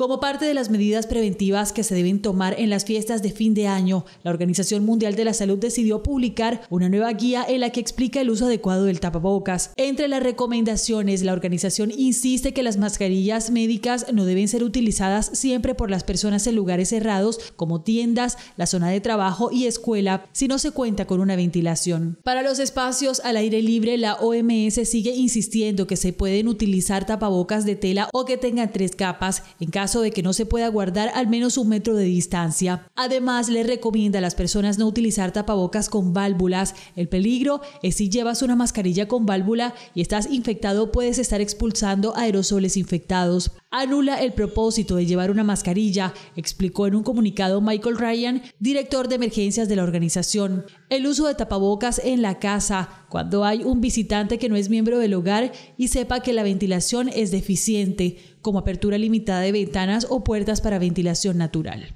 Como parte de las medidas preventivas que se deben tomar en las fiestas de fin de año, la Organización Mundial de la Salud decidió publicar una nueva guía en la que explica el uso adecuado del tapabocas. Entre las recomendaciones, la organización insiste que las mascarillas médicas no deben ser utilizadas siempre por las personas en lugares cerrados como tiendas, la zona de trabajo y escuela, si no se cuenta con una ventilación. Para los espacios al aire libre, la OMS sigue insistiendo que se pueden utilizar tapabocas de tela o que tengan tres capas en caso de que no se pueda guardar al menos un metro de distancia. Además, le recomienda a las personas no utilizar tapabocas con válvulas. El peligro es si llevas una mascarilla con válvula y estás infectado puedes estar expulsando aerosoles infectados. Anula el propósito de llevar una mascarilla, explicó en un comunicado Michael Ryan, director de emergencias de la organización. El uso de tapabocas en la casa cuando hay un visitante que no es miembro del hogar y sepa que la ventilación es deficiente, como apertura limitada de ventanas o puertas para ventilación natural.